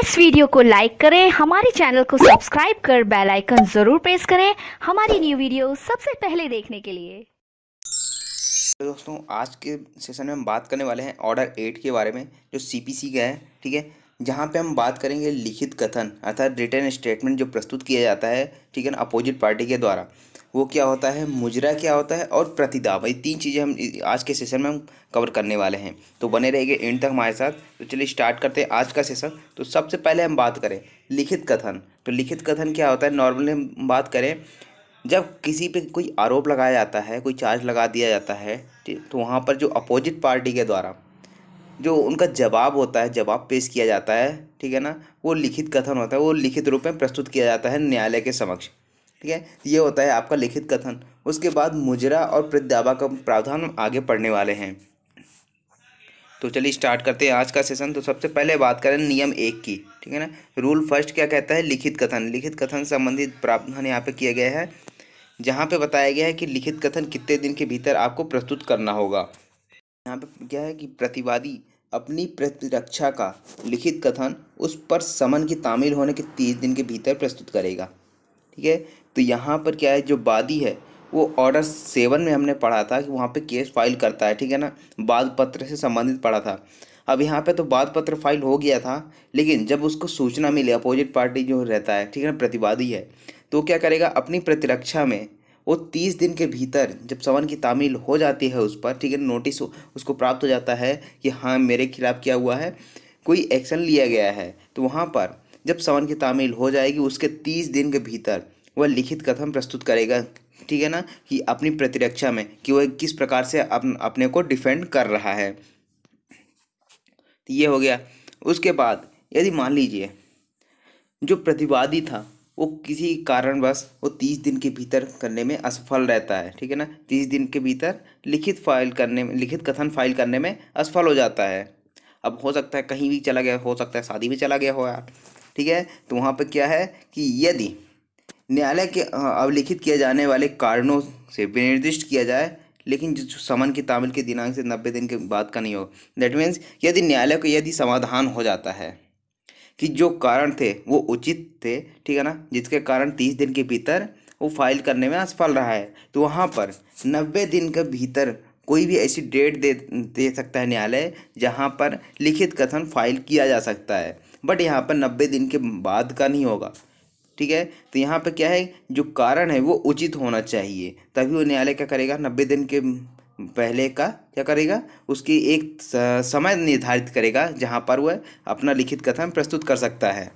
इस वीडियो को लाइक करें हमारे चैनल को सब्सक्राइब कर बेल आइकन जरूर प्रेस करें हमारी न्यू वीडियो सबसे पहले देखने के लिए तो दोस्तों आज के सेशन में हम बात करने वाले हैं ऑर्डर एट के बारे में जो सीपीसी का है ठीक है जहाँ पे हम बात करेंगे लिखित कथन अर्थात रिटर्न स्टेटमेंट जो प्रस्तुत किया जाता है ठीक है ना अपोजिट पार्टी के द्वारा वो क्या होता है मुजरा क्या होता है और प्रतिदाब ये तीन चीज़ें हम आज के सेशन में हम कवर करने वाले हैं तो बने रहेंगे एंड तक हमारे साथ तो चलिए स्टार्ट करते हैं आज का सेशन तो सबसे पहले हम बात करें लिखित कथन तो लिखित कथन क्या होता है नॉर्मली हम बात करें जब किसी पे कोई आरोप लगाया जाता है कोई चार्ज लगा दिया जाता है तो वहाँ पर जो अपोजिट पार्टी के द्वारा जो उनका जवाब होता है जवाब पेश किया जाता है ठीक है ना वो लिखित कथन होता है वो लिखित रूप में प्रस्तुत किया जाता है न्यायालय के समक्ष ठीक है ये होता है आपका लिखित कथन उसके बाद मुजरा और प्रद्यावा का प्रावधान आगे पढ़ने वाले हैं तो चलिए स्टार्ट करते हैं आज का सेशन तो सबसे पहले बात करें नियम एक की ठीक है ना रूल फर्स्ट क्या कहता है लिखित कथन लिखित कथन संबंधित प्रावधान यहाँ पे किया गया है जहाँ पे बताया गया है कि लिखित कथन कितने दिन के भीतर आपको प्रस्तुत करना होगा यहाँ पे क्या है कि प्रतिवादी अपनी प्रतिरक्षा का लिखित कथन उस पर समन की तामील होने के तीस दिन के भीतर प्रस्तुत करेगा ठीक है तो यहाँ पर क्या है जो वादी है वो ऑर्डर सेवन में हमने पढ़ा था कि वहाँ पे केस फाइल करता है ठीक है ना बाद पत्र से संबंधित पढ़ा था अब यहाँ पे तो बाद पत्र फाइल हो गया था लेकिन जब उसको सूचना मिले अपोजिट पार्टी जो रहता है ठीक है ना प्रतिवादी है तो क्या करेगा अपनी प्रतिरक्षा में वो तीस दिन के भीतर जब सवन की तामील हो जाती है उस पर ठीक है नोटिस उसको प्राप्त हो जाता है कि हाँ मेरे खिलाफ़ क्या हुआ है कोई एक्शन लिया गया है तो वहाँ पर जब सवन की तामील हो जाएगी उसके तीस दिन के भीतर वह लिखित कथन प्रस्तुत करेगा ठीक है ना कि अपनी प्रतिरक्षा में कि वह किस प्रकार से अप, अपने को डिफेंड कर रहा है ये हो गया उसके बाद यदि मान लीजिए जो प्रतिवादी था वो किसी कारणवश वो तीस दिन के भीतर करने में असफल रहता है ठीक है ना तीस दिन के भीतर लिखित फाइल करने में लिखित कथन फाइल करने में असफल हो जाता है अब हो सकता है कहीं भी चला गया हो सकता है शादी में चला गया हो यार ठीक है तो वहाँ पर क्या है कि यदि न्यायालय के अवलिखित किए जाने वाले कारणों से विनिर्दिष्ट किया जाए लेकिन जो समन की तामिल के दिनांक से नब्बे दिन के बाद का नहीं हो दैट मीन्स यदि न्यायालय को यदि समाधान हो जाता है कि जो कारण थे वो उचित थे ठीक है ना जिसके कारण तीस दिन के भीतर वो फाइल करने में असफल रहा है तो वहाँ पर नब्बे दिन के भीतर कोई भी ऐसी डेट दे दे सकता है न्यायालय जहाँ पर लिखित कथन फाइल किया जा सकता है बट यहाँ पर नब्बे दिन के बाद का नहीं होगा ठीक है तो यहाँ पर क्या है जो कारण है वो उचित होना चाहिए तभी वो न्यायालय क्या करेगा नब्बे दिन के पहले का क्या करेगा उसकी एक समय निर्धारित करेगा जहाँ पर वह अपना लिखित कथन प्रस्तुत कर सकता है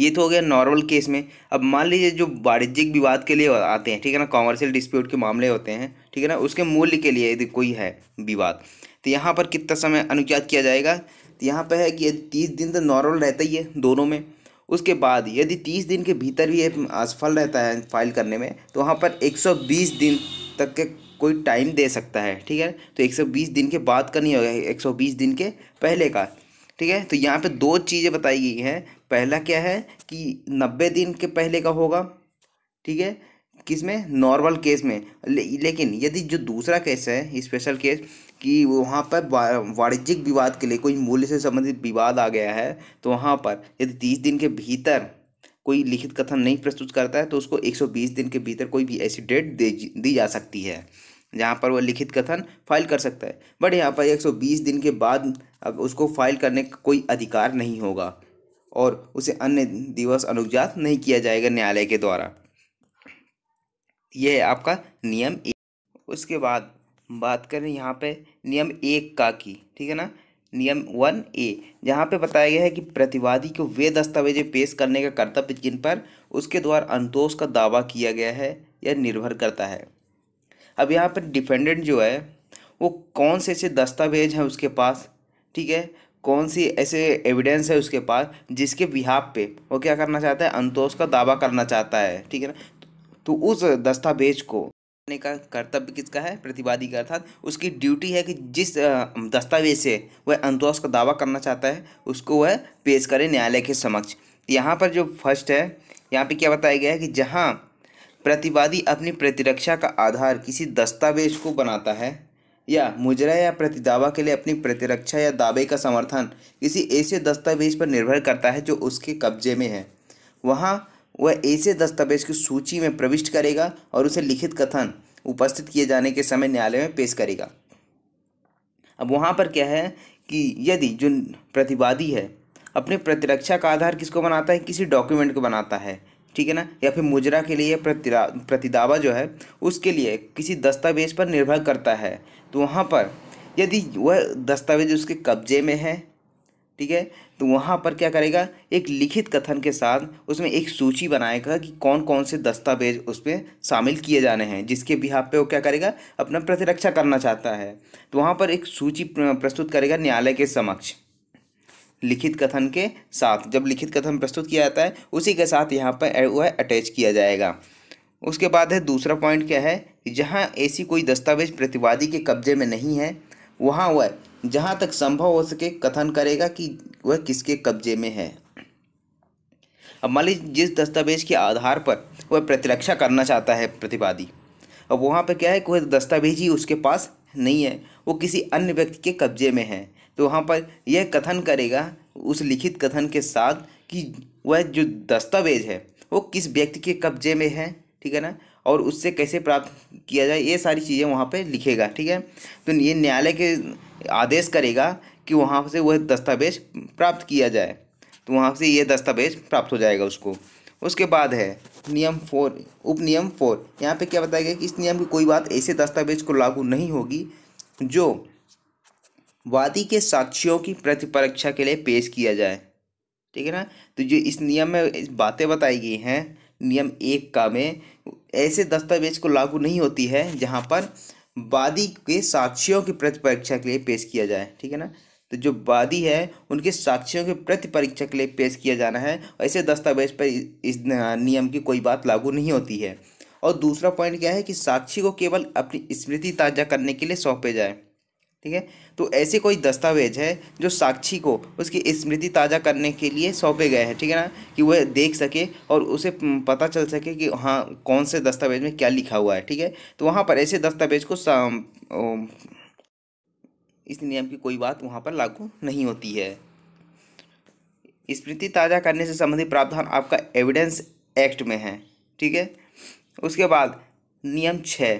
ये तो हो गया नॉर्मल केस में अब मान लीजिए जो वाणिज्यिक विवाद के लिए आते हैं ठीक है ना कॉमर्शियल डिस्प्यूट के मामले होते हैं ठीक है ना उसके मूल्य के लिए यदि कोई है विवाद तो यहाँ पर कितना समय अनुचात किया जाएगा तो यहाँ पर है कि तीस दिन तो नॉर्मल रहता ही है दोनों में उसके बाद यदि तीस दिन के भीतर भी ये असफल रहता है फाइल करने में तो वहाँ पर एक सौ बीस दिन तक के कोई टाइम दे सकता है ठीक है तो एक सौ बीस दिन के बाद का नहीं होगा एक सौ बीस दिन के पहले का ठीक है तो यहाँ पे दो चीज़ें बताई गई हैं पहला क्या है कि नब्बे दिन के पहले का होगा ठीक है किस में नॉर्मल केस में ले, लेकिन यदि जो दूसरा केस है स्पेशल केस कि वहाँ पर वाणिज्यिक विवाद के लिए कोई मूल्य से संबंधित विवाद आ गया है तो वहाँ पर यदि तीस दिन के भीतर कोई लिखित कथन नहीं प्रस्तुत करता है तो उसको 120 दिन के भीतर कोई भी ऐसी डेट दे दी जा सकती है जहाँ पर वह लिखित कथन फाइल कर सकता है बट यहाँ पर 120 दिन के बाद अब उसको फाइल करने का कोई अधिकार नहीं होगा और उसे अन्य दिवस अनुज्ञात नहीं किया जाएगा न्यायालय के द्वारा यह है आपका नियम उसके बाद बात करें यहाँ पे नियम एक का की ठीक है ना नियम वन ए जहाँ पे बताया गया है कि प्रतिवादी को वे दस्तावेजें पेश करने का कर्तव्य जिन पर उसके द्वारा अंतोष का दावा किया गया है यह निर्भर करता है अब यहाँ पर डिफेंडेंट जो है वो कौन से ऐसे दस्तावेज हैं उसके पास ठीक है कौन सी ऐसे एविडेंस है उसके पास जिसके बिहाब पे वो क्या करना चाहता है अंतोष का दावा करना चाहता है ठीक है ना तो उस दस्तावेज को करने का कर्तव्य किसका है प्रतिवादी का अर्थात उसकी ड्यूटी है कि जिस दस्तावेज से वह अंतोष का दावा करना चाहता है उसको वह पेश करे न्यायालय के समक्ष यहाँ पर जो फर्स्ट है यहाँ पे क्या बताया गया है कि जहाँ प्रतिवादी अपनी प्रतिरक्षा का आधार किसी दस्तावेज को बनाता है या मुजरा या प्रतिदावा के लिए अपनी प्रतिरक्षा या दावे का समर्थन किसी ऐसे दस्तावेज पर निर्भर करता है जो उसके कब्जे में है वहाँ वह ऐसे दस्तावेज की सूची में प्रविष्ट करेगा और उसे लिखित कथन उपस्थित किए जाने के समय न्यायालय में पेश करेगा अब वहाँ पर क्या है कि यदि जो प्रतिवादी है अपने प्रतिरक्षा का आधार किसको बनाता है किसी डॉक्यूमेंट को बनाता है ठीक है ना या फिर मुजरा के लिए प्रतिदावा जो है उसके लिए किसी दस्तावेज पर निर्भर करता है तो वहाँ पर यदि वह दस्तावेज उसके कब्जे में है ठीक है तो वहाँ पर क्या करेगा एक लिखित कथन के साथ उसमें एक सूची बनाएगा कि कौन कौन से दस्तावेज उस पर शामिल किए जाने हैं जिसके बिहाब पे वो क्या करेगा अपना प्रतिरक्षा करना चाहता है तो वहाँ पर एक सूची प्रस्तुत करेगा न्यायालय के समक्ष लिखित कथन के साथ जब लिखित कथन प्रस्तुत किया जाता है उसी के साथ यहाँ पर वह अटैच किया जाएगा उसके बाद है दूसरा पॉइंट क्या है जहाँ ऐसी कोई दस्तावेज प्रतिवादी के कब्जे में नहीं है वहाँ वह जहाँ तक संभव हो सके कथन करेगा कि वह किसके कब्जे में है अब मान लीजिए जिस दस्तावेज के आधार पर वह प्रतिरक्षा करना चाहता है प्रतिवादी अब वहाँ पर क्या है कोई दस्तावेज ही उसके पास नहीं है वो किसी अन्य व्यक्ति के कब्जे में है तो वहाँ पर यह कथन करेगा उस लिखित कथन के साथ कि वह जो दस्तावेज है वो किस व्यक्ति के कब्जे में है ठीक है ना और उससे कैसे प्राप्त किया जाए ये सारी चीज़ें वहाँ पे लिखेगा ठीक है तो ये न्यायालय के आदेश करेगा कि वहाँ से वह दस्तावेज प्राप्त किया जाए तो वहाँ से ये दस्तावेज प्राप्त हो जाएगा उसको उसके बाद है नियम फोर उप नियम फोर यहाँ पे क्या बताया गया कि इस नियम की कोई बात ऐसे दस्तावेज को लागू नहीं होगी जो वादी के साक्षियों की प्रतिपरीक्षा के लिए पेश किया जाए ठीक है ना तो जो इस नियम में बातें बताई गई हैं नियम एक का में ऐसे दस्तावेज को लागू नहीं होती है जहाँ पर वादी के साक्ष्यों की प्रतिपरीक्षा के लिए पेश किया जाए ठीक है ना तो जो वादी है उनके साक्ष्यों के प्रति परीक्षा के लिए पेश किया जाना है ऐसे दस्तावेज पर इस नियम की कोई बात लागू नहीं होती है और दूसरा पॉइंट क्या है कि साक्षी को केवल अपनी स्मृति ताज़ा करने के लिए सौंपे जाए ठीक है तो ऐसे कोई दस्तावेज है जो साक्षी को उसकी स्मृति ताज़ा करने के लिए सौंपे गए हैं ठीक है ना कि वह देख सके और उसे पता चल सके कि हाँ कौन से दस्तावेज में क्या लिखा हुआ है ठीक है तो वहाँ पर ऐसे दस्तावेज को इस नियम की कोई बात वहाँ पर लागू नहीं होती है स्मृति ताज़ा करने से संबंधित प्रावधान आपका एविडेंस एक्ट में है ठीक है उसके बाद नियम छः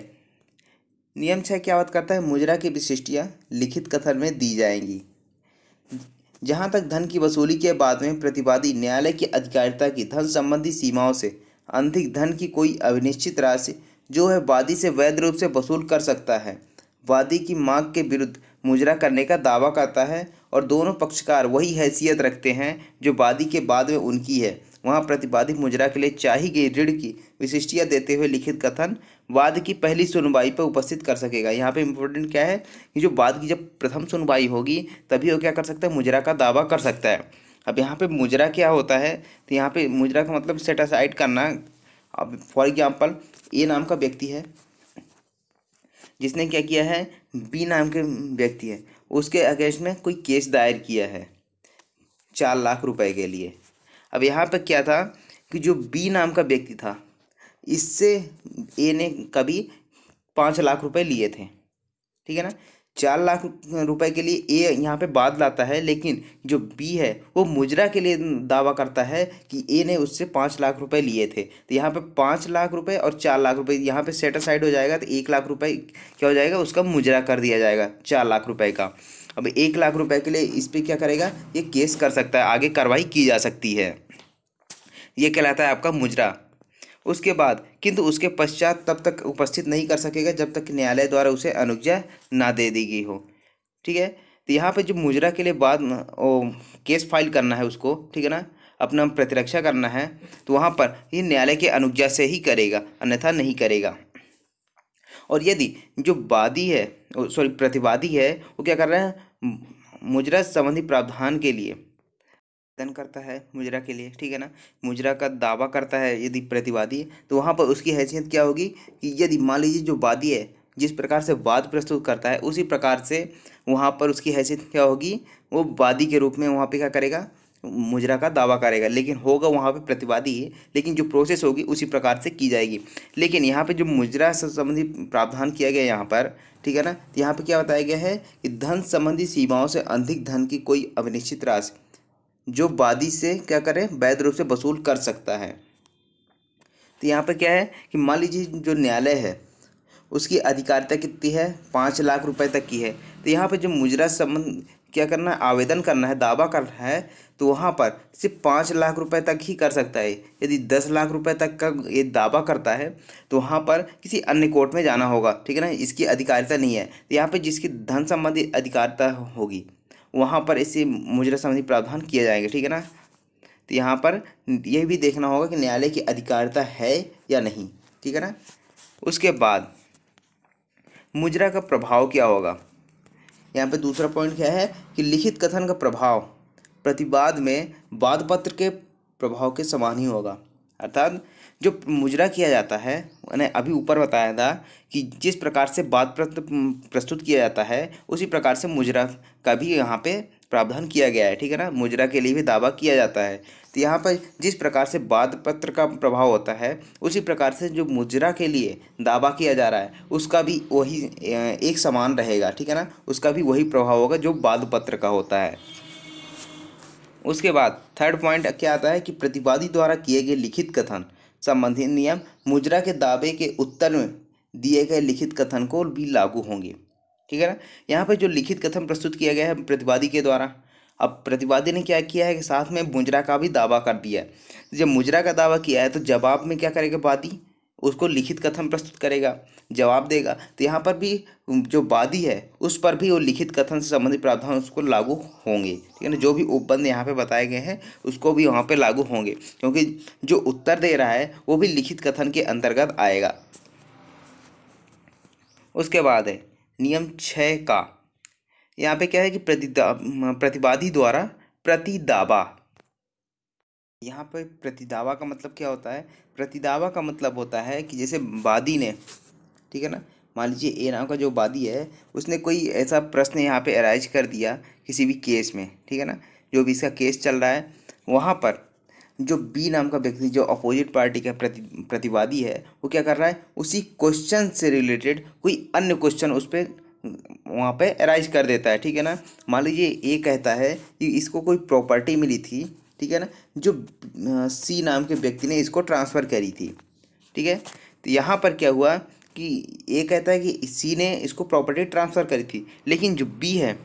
नियम छः क्या बात करता है मुजरा की विशिष्टियाँ लिखित कथन में दी जाएंगी जहाँ तक धन की वसूली के बाद में प्रतिवादी न्यायालय की अधिकारिता की धन संबंधी सीमाओं से अंधिक धन की कोई अभिनिश्चित राशि जो है वादी से वैध रूप से वसूल कर सकता है वादी की मांग के विरुद्ध मुजरा करने का दावा करता है और दोनों पक्षकार वही हैसियत रखते हैं जो वादी के बाद में उनकी है वहाँ प्रतिपादित मुजरा के लिए चाही गई ऋण की विशिष्टियाँ देते हुए लिखित कथन वाद की पहली सुनवाई पर उपस्थित कर सकेगा यहाँ पे इम्पोर्टेंट क्या है कि जो वाद की जब प्रथम सुनवाई होगी तभी वो क्या कर सकता है मुजरा का दावा कर सकता है अब यहाँ पे मुजरा क्या होता है तो यहाँ पे मुजरा का मतलब सेट असाइड करना अब फॉर एग्जाम्पल ए नाम का व्यक्ति है जिसने क्या किया है बी नाम के व्यक्ति है उसके अगेंस्ट में कोई केस दायर किया है चार लाख रुपए के लिए अब यहाँ पर क्या था कि जो बी नाम का व्यक्ति था इससे ए ने कभी पाँच लाख रुपए लिए थे ठीक है ना चार लाख रुपए के लिए ए यहाँ पे बाद लाता है लेकिन जो बी है वो मुजरा के लिए दावा करता है कि ए ने उससे पाँच लाख रुपए लिए थे तो यहाँ पे पाँच लाख रुपए और चार लाख रुपए यहाँ पे सेट साइड हो जाएगा तो एक लाख रुपए क्या हो जाएगा उसका मुजरा कर दिया जाएगा चार लाख रुपए का अब एक लाख रुपए के लिए इस पर क्या करेगा ये केस कर सकता है आगे कार्रवाई की जा सकती है ये कहलाता है आपका मुजरा उसके बाद किंतु उसके पश्चात तब तक उपस्थित नहीं कर सकेगा जब तक न्यायालय द्वारा उसे अनुज्ञा ना दे दी गई हो ठीक है तो यहाँ पर जो मुजरा के लिए बाद ओ, केस फाइल करना है उसको ठीक है ना अपना प्रतिरक्षा करना है तो वहाँ पर ये न्यायालय के अनुज्ञा से ही करेगा अन्यथा नहीं करेगा और यदि जो वादी है सॉरी प्रतिवादी है वो क्या कर रहे हैं मुजरा संबंधी प्रावधान के लिए आवेदन करता है मुजरा के लिए ठीक है ना मुजरा का दावा करता है यदि प्रतिवादी तो वहाँ पर उसकी हैसियत क्या होगी कि यदि मान लीजिए जो वादी है जिस प्रकार से वाद प्रस्तुत करता है उसी प्रकार से वहाँ पर उसकी हैसियत क्या होगी वो वादी के रूप में वहाँ पे क्या करेगा मुजरा का दावा करेगा लेकिन होगा वहाँ पे प्रतिवादी है लेकिन जो प्रोसेस होगी उसी प्रकार से की जाएगी लेकिन यहाँ पे जो मुजरा से संबंधी प्रावधान किया गया यहाँ पर ठीक है ना तो यहाँ पे क्या बताया गया है कि धन संबंधी सीमाओं से अधिक धन की कोई अविनिश्चित राशि जो वादी से क्या करें वैध रूप से वसूल कर सकता है तो यहाँ पर क्या है कि मान लीजिए जो न्यायालय है उसकी अधिकारिता कितनी है पाँच लाख रुपए तक की है तो यहाँ पर जो मुजरा संबंध क्या करना है आवेदन करना है दावा करना है तो वहाँ पर सिर्फ पाँच लाख रुपए तक ही कर सकता है यदि दस लाख रुपए तक का ये दावा करता है तो वहाँ पर किसी अन्य कोर्ट में जाना होगा ठीक है ना इसकी अधिकारिता नहीं है तो यहाँ पर जिसकी धन संबंधी अधिकारिता होगी वहाँ पर इसे मुजरा संबंधी प्रावधान किए जाएंगे ठीक है ना तो यहाँ पर यह भी देखना होगा कि न्यायालय की अधिकारिता है या नहीं ठीक है ना उसके बाद मुजरा का प्रभाव क्या होगा यहाँ पे दूसरा पॉइंट क्या है कि लिखित कथन का प्रभाव प्रतिवाद में वाद पत्र के प्रभाव के समान ही होगा अर्थात जो मुजरा किया जाता है मैंने अभी ऊपर बताया था कि जिस प्रकार से वाद प्रस्तुत किया जाता है उसी प्रकार से मुजरा का भी यहाँ पे प्रावधान किया गया है ठीक है ना मुजरा के लिए भी दावा किया जाता है तो यहाँ पर जिस प्रकार से बाद पत्र का प्रभाव होता है उसी प्रकार से जो मुजरा के लिए दावा किया जा रहा है उसका भी वही एक समान रहेगा ठीक है ना उसका भी वही प्रभाव होगा जो बाद पत्र का होता है उसके बाद थर्ड पॉइंट क्या आता है कि प्रतिवादी द्वारा किए गए लिखित कथन संबंधित नियम मुजरा के दावे के उत्तर में दिए गए लिखित कथन को भी लागू होंगे ठीक है ना यहाँ पर जो लिखित कथन प्रस्तुत किया गया है प्रतिवादी के द्वारा अब प्रतिवादी ने क्या किया है कि साथ में मुजरा का भी दावा कर दिया है जब मुजरा का दावा किया है तो जवाब में क्या करेगा वादी उसको लिखित कथन प्रस्तुत करेगा जवाब देगा तो यहाँ पर भी जो वादी है उस पर भी वो लिखित कथन से संबंधित प्रावधान उसको लागू होंगे ठीक है ना जो भी उपबंध यहाँ पे बताए गए हैं उसको भी वहाँ पे लागू होंगे क्योंकि जो उत्तर दे रहा है वो भी लिखित कथन के अंतर्गत आएगा उसके बाद है नियम छः का यहाँ पे क्या है कि प्रतिवादी द्वारा प्रतिदावा यहाँ पर प्रतिदावा का मतलब क्या होता है प्रतिदावा का मतलब होता है कि जैसे वादी ने ठीक है ना मान लीजिए ए नाम का जो वादी है उसने कोई ऐसा प्रश्न यहाँ पे अराइज कर दिया किसी भी केस में ठीक है ना जो भी इसका केस चल रहा है वहाँ पर जो बी नाम का व्यक्ति जो अपोजिट पार्टी का प्रति प्रतिवादी है वो क्या कर रहा है उसी क्वेश्चन से रिलेटेड कोई अन्य क्वेश्चन उस पर वहाँ पे अराइज कर देता है ठीक है ना मान लीजिए ए कहता है कि इसको कोई प्रॉपर्टी मिली थी ठीक है ना जो सी नाम के व्यक्ति ने इसको ट्रांसफ़र करी थी ठीक है तो यहाँ पर क्या हुआ कि ए कहता है कि सी ने इसको प्रॉपर्टी ट्रांसफ़र करी थी लेकिन जो बी है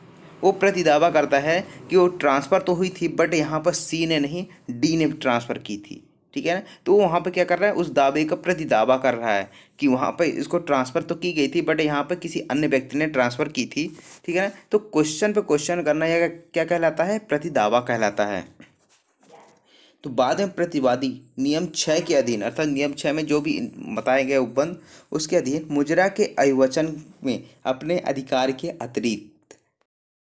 वो प्रति दावा करता है कि वो ट्रांसफ़र तो हुई थी बट यहाँ पर सी ने नहीं डी ने ट्रांसफ़र की थी ठीक है ना तो वो वहाँ पर क्या कर रहा है उस दावे का प्रति दावा कर रहा है कि वहाँ पर इसको ट्रांसफ़र तो की गई थी बट यहाँ पर किसी अन्य व्यक्ति ने ट्रांसफ़र की थी ठीक है ना तो क्वेश्चन पर क्वेश्चन करना यह क्या कहलाता है प्रति दावा कहलाता है तो बाद में प्रतिवादी नियम छः के अधीन अर्थात नियम छः में जो भी बताए गए उपबंध उसके अधीन मुजरा के अयुवचन में अपने अधिकार के अतिरिक्त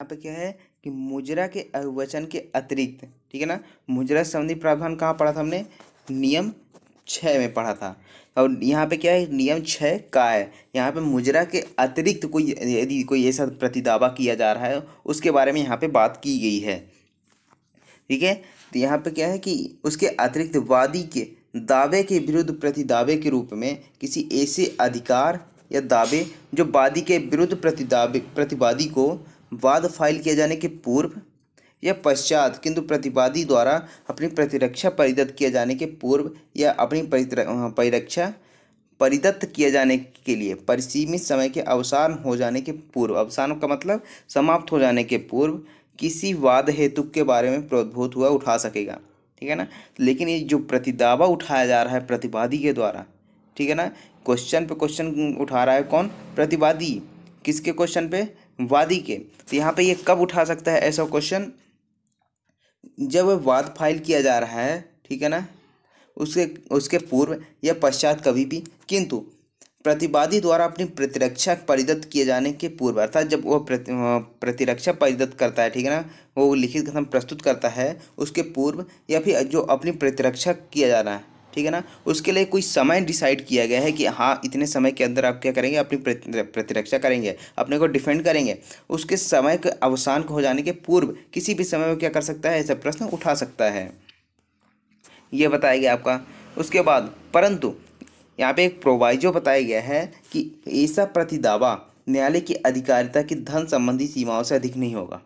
यहाँ पे क्या है कि मुजरा के अवचन के अतिरिक्त ठीक है ना मुजरा संबंधी प्रावधान कहाँ पढ़ा था हमने नियम छः में पढ़ा था और यहाँ पे क्या है नियम छः का है यहाँ पे मुजरा के अतिरिक्त कोई यदि कोई ऐसा प्रतिदावा किया जा रहा है उसके बारे में यहाँ पे बात की गई है ठीक है तो यहाँ पे क्या है कि उसके अतिरिक्त वादी के दावे के विरुद्ध प्रतिदावे के रूप में किसी ऐसे अधिकार या दावे जो वादी के विरुद्ध प्रतिदावे प्रतिवादी को वाद फाइल किए जाने के पूर्व या पश्चात किंतु प्रतिवादी द्वारा अपनी प्रतिरक्षा परिदत्त किए जाने के पूर्व या अपनी परिरक्षा परिदत्त किए जाने के लिए परिसीमित समय के अवसान हो जाने के पूर्व अवसान का मतलब समाप्त हो जाने के पूर्व किसी वाद हेतु के बारे में प्रोद्भूत हुआ उठा सकेगा ठीक है ना लेकिन ये जो प्रतिदावा उठाया जा रहा है प्रतिवादी के द्वारा ठीक है ना क्वेश्चन पे क्वेश्चन उठा रहा है कौन प्रतिवादी किसके क्वेश्चन पे वादी के तो यहाँ पे ये कब उठा सकता है ऐसा क्वेश्चन जब वाद फाइल किया जा रहा है ठीक है ना उसके उसके पूर्व या पश्चात कभी भी किंतु प्रतिवादी द्वारा अपनी प्रतिरक्षा परिदत्त किए जाने के पूर्व अर्थात जब वह प्रति, प्रतिरक्षा परिदत्त करता है ठीक है ना वो लिखित कथन प्रस्तुत करता है उसके पूर्व या फिर जो अपनी प्रतिरक्षा किया जा रहा है ठीक है ना उसके लिए कोई समय डिसाइड किया गया है कि हाँ इतने समय के अंदर आप क्या करेंगे अपनी प्रतिरक्षा करेंगे अपने को डिफेंड करेंगे उसके समय के अवसान को हो जाने के पूर्व किसी भी समय में क्या कर सकता है ऐसा प्रश्न उठा सकता है ये बताया गया आपका उसके बाद परंतु यहाँ पे एक प्रोवाइजो बताया गया है कि ऐसा प्रतिदावा न्यायालय की अधिकारिता की धन संबंधी सीमाओं से अधिक नहीं होगा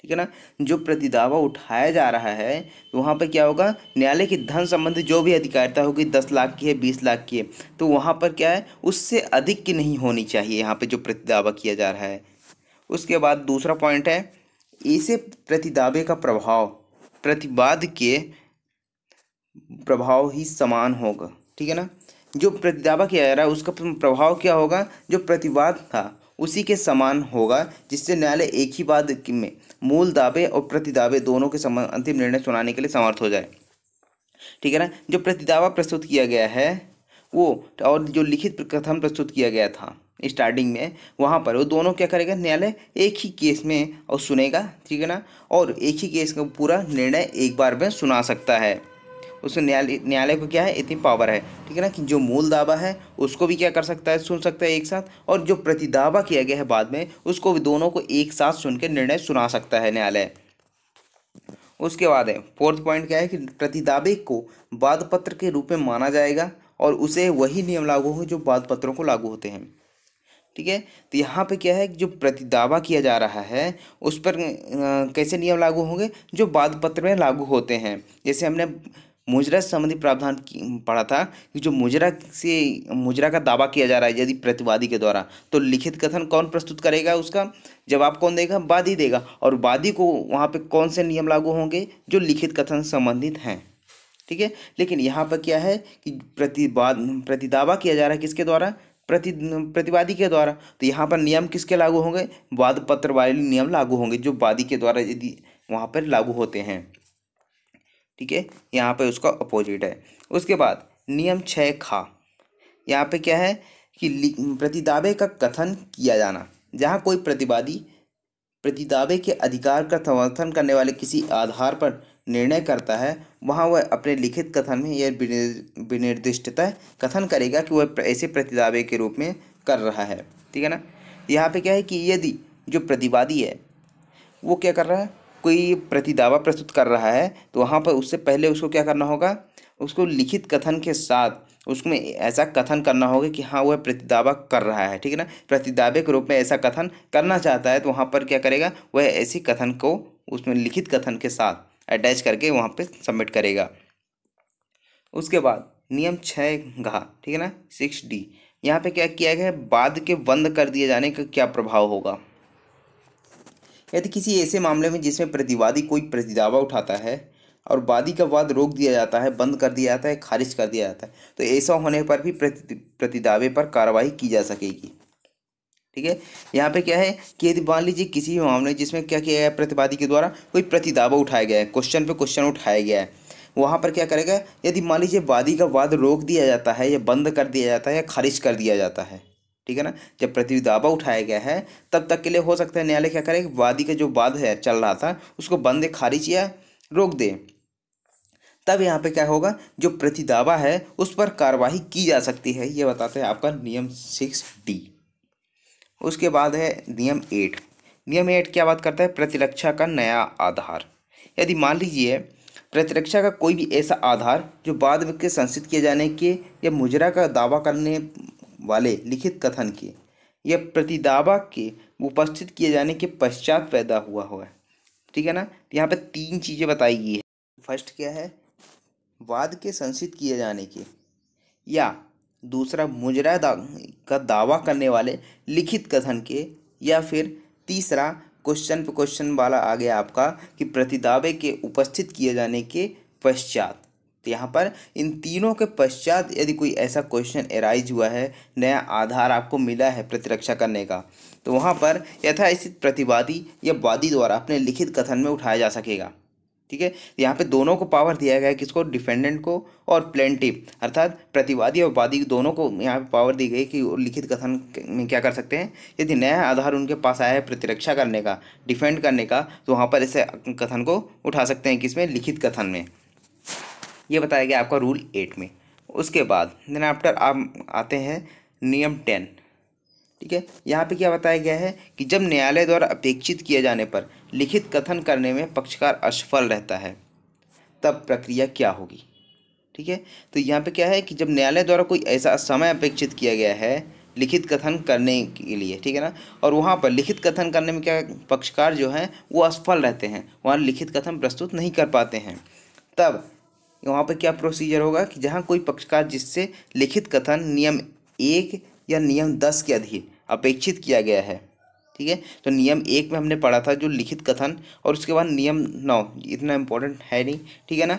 ठीक है ना जो प्रतिदावा उठाया जा रहा है वहाँ पर क्या होगा न्यायालय की धन संबंधी जो भी अधिकारिता होगी दस लाख की है बीस लाख की है तो वहाँ पर क्या है उससे अधिक की नहीं होनी चाहिए यहाँ पर जो प्रतिदावा किया जा रहा है उसके बाद दूसरा पॉइंट है इसे प्रतिदावे का प्रभाव प्रतिवाद के प्रभाव ही समान होगा ठीक है ना जो प्रतिदावा किया जा रहा है उसका प्रभाव क्या होगा जो प्रतिवाद था उसी के समान होगा जिससे न्यायालय एक ही बात में मूल दावे और प्रतिदावे दोनों के समान अंतिम निर्णय सुनाने के लिए समर्थ हो जाए ठीक है ना जो प्रतिदावा प्रस्तुत किया गया है वो और जो लिखित कथन प्रस्तुत किया गया था स्टार्टिंग में वहाँ पर वो दोनों क्या करेगा न्यायालय एक ही केस में और सुनेगा ठीक है ना और एक ही केस का पूरा निर्णय एक बार में सुना सकता है उस न्यायालय न्यायालय को क्या है इतनी पावर है ठीक है ना कि जो मूल दावा है उसको भी क्या कर सकता है सुन सकता है एक साथ और जो प्रतिदावा किया गया है बाद में उसको भी दोनों को एक साथ सुनकर निर्णय सुना सकता है न्यायालय उसके बाद है फोर्थ पॉइंट क्या है कि प्रतिदावे को बाद पत्र के रूप में माना जाएगा और उसे वही नियम लागू हो जो बाद पत्रों को लागू होते हैं ठीक है तो यहाँ पे क्या है जो प्रतिदावा किया जा रहा है उस पर कैसे नियम लागू होंगे जो बाद पत्र में लागू होते हैं जैसे हमने मुजरा से संबंधित प्रावधान पड़ा था कि जो मुजरा से मुजरा का दावा किया जा रहा है यदि प्रतिवादी के द्वारा तो लिखित कथन कौन प्रस्तुत करेगा उसका जवाब कौन देगा वादी देगा और वादी को वहाँ पे कौन से नियम लागू होंगे जो लिखित कथन संबंधित हैं ठीक है लेकिन यहाँ पर क्या है कि प्रतिवाद प्रतिदावा किया जा रहा है किसके द्वारा प्रति प्रतिवादी के द्वारा तो यहाँ पर नियम किसके लागू होंगे वाद पत्र वाले नियम लागू होंगे जो वादी के द्वारा यदि वहाँ पर लागू होते हैं ठीक है यहाँ पे उसका अपोजिट है उसके बाद नियम छः खा यहाँ पे क्या है कि प्रतिदावे का कथन किया जाना जहाँ कोई प्रतिवादी प्रतिदावे के अधिकार का समर्थन करने वाले किसी आधार पर निर्णय करता है वहाँ वह अपने लिखित कथन में यह विनिर्दिष्टता कथन करेगा कि वह ऐसे प्रतिदावे के रूप में कर रहा है ठीक है ना यहाँ पे क्या है कि यदि जो प्रतिवादी है वो क्या कर रहा है कोई प्रतिदावा प्रस्तुत कर रहा है तो वहाँ पर उससे पहले उसको क्या करना होगा उसको लिखित कथन के साथ उसमें ऐसा कथन करना होगा कि हाँ वह प्रतिदावा कर रहा है ठीक है ना प्रतिदावे के रूप में ऐसा कथन करना चाहता है तो वहाँ पर क्या करेगा वह ऐसी कथन को उसमें लिखित कथन के साथ अटैच करके वहाँ पर सबमिट करेगा उसके बाद नियम छः घा ठीक है ना सिक्स डी यहाँ पे क्या किया गया है बाद के बंद कर दिए जाने का क्या प्रभाव होगा यदि तो किसी ऐसे मामले में जिसमें प्रतिवादी कोई प्रतिदावा उठाता है और वादी का वाद रोक दिया जाता है बंद कर दिया जाता है खारिज कर दिया जाता है तो ऐसा होने पर भी प्रति प्रतिदावे पर कार्रवाई की जा सकेगी ठीक है यहाँ पे क्या है कि यदि मान लीजिए किसी भी मामले जिसमें क्या किया गया प्रतिवादी के द्वारा कोई प्रतिदावा उठाया गया है क्वेश्चन पे क्वेश्चन उठाया गया है वहाँ पर क्या करेगा यदि मान लीजिए वादी का वाद रोक दिया जाता है या बंद कर दिया जाता है या खारिज कर दिया जाता है ठीक है ना जब प्रतिविधि दावा उठाया गया है तब तक के लिए हो सकता है न्यायालय क्या करे वादी का जो वाद है चल रहा था उसको बंद खारिज या रोक दे तब यहाँ पे क्या होगा जो प्रतिदावा है उस पर कार्रवाई की जा सकती है ये बताते हैं आपका नियम सिक्स डी उसके बाद है नियम एट नियम एट क्या बात करता है प्रतिरक्षा का नया आधार यदि मान लीजिए प्रतिरक्षा का कोई भी ऐसा आधार जो बाद में के संसित किए जाने के या मुजरा का दावा करने वाले लिखित कथन के या प्रतिदावा के उपस्थित किए जाने के पश्चात पैदा हुआ हुआ है ठीक है ना तो यहाँ पे तीन चीज़ें बताई गई है फर्स्ट क्या है वाद के संसित किए जाने के या दूसरा मुजरा दा, का दावा करने वाले लिखित कथन के या फिर तीसरा क्वेश्चन पे क्वेश्चन वाला आ गया आपका कि प्रतिदावे के उपस्थित किए जाने के पश्चात तो यहाँ पर इन तीनों के पश्चात यदि कोई ऐसा क्वेश्चन एराइज हुआ है नया आधार आपको मिला है प्रतिरक्षा करने का तो वहाँ पर यथास्थित प्रतिवादी या वादी द्वारा अपने लिखित कथन में उठाया जा सकेगा ठीक है यहाँ पे दोनों को पावर दिया गया है किसको डिफेंडेंट को और प्लेंटिव अर्थात प्रतिवादी और वादी दोनों को यहाँ पे पावर दी गई कि लिखित कथन में क्या कर सकते हैं यदि नया आधार उनके पास आया है प्रतिरक्षा करने का डिफेंड करने का तो वहाँ पर ऐसे कथन को उठा सकते हैं किसमें लिखित कथन में ये बताया गया आपका रूल एट में उसके बाद देन आफ्टर आप आते हैं नियम टेन ठीक है यहाँ पे क्या बताया गया है कि जब न्यायालय द्वारा अपेक्षित किए जाने पर लिखित कथन करने में पक्षकार असफल रहता है तब प्रक्रिया क्या होगी ठीक है तो यहाँ पे क्या है कि जब न्यायालय द्वारा कोई ऐसा समय अपेक्षित किया गया है लिखित कथन करने के लिए ठीक है ना और वहाँ पर लिखित कथन करने में क्या पक्षकार जो हैं वो असफल रहते हैं वहाँ लिखित कथन प्रस्तुत नहीं कर पाते हैं तब वहाँ पर क्या प्रोसीजर होगा कि जहाँ कोई पक्षकार जिससे लिखित कथन नियम एक या नियम दस के अधीन अपेक्षित किया गया है ठीक है तो नियम एक में हमने पढ़ा था जो लिखित कथन और उसके बाद नियम नौ इतना इम्पोर्टेंट है नहीं ठीक है ना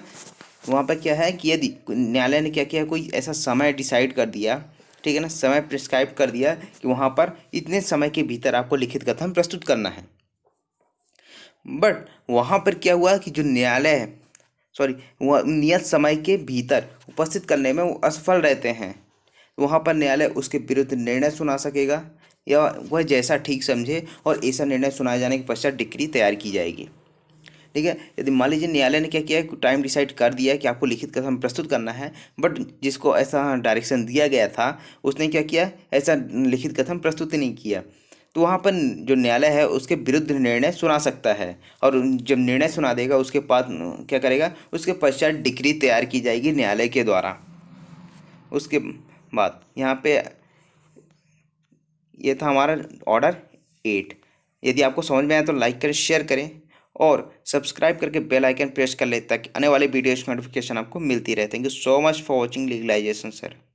वहाँ पर क्या है कि यदि न्यायालय ने क्या किया कोई ऐसा समय डिसाइड कर दिया ठीक है ना समय प्रिस्क्राइब कर दिया कि वहाँ पर इतने समय के भीतर आपको लिखित कथन प्रस्तुत करना है बट वहाँ पर क्या हुआ कि जो न्यायालय है सॉरी वह नियत समय के भीतर उपस्थित करने में वो असफल रहते हैं वहाँ पर न्यायालय उसके विरुद्ध निर्णय सुना सकेगा या वह जैसा ठीक समझे और ऐसा निर्णय सुनाए जाने के पश्चात डिक्री तैयार की जाएगी ठीक है यदि मान लीजिए न्यायालय ने क्या किया है टाइम डिसाइड कर दिया है कि आपको लिखित कथन प्रस्तुत करना है बट जिसको ऐसा डायरेक्शन दिया गया था उसने क्या किया ऐसा लिखित कथन प्रस्तुत नहीं किया तो वहाँ पर जो न्यायालय है उसके विरुद्ध निर्णय सुना सकता है और जब निर्णय सुना देगा उसके बाद क्या करेगा उसके पश्चात डिग्री तैयार की जाएगी न्यायालय के द्वारा उसके बाद यहाँ पे ये था हमारा ऑर्डर एट यदि आपको समझ में आए तो लाइक करें शेयर करें और सब्सक्राइब करके बेल आइकन प्रेस कर लें ताकि आने वाले वीडियोज़ की नोटिफिकेशन आपको मिलती रहे thank you so much for watching लीगलाइजेशन सर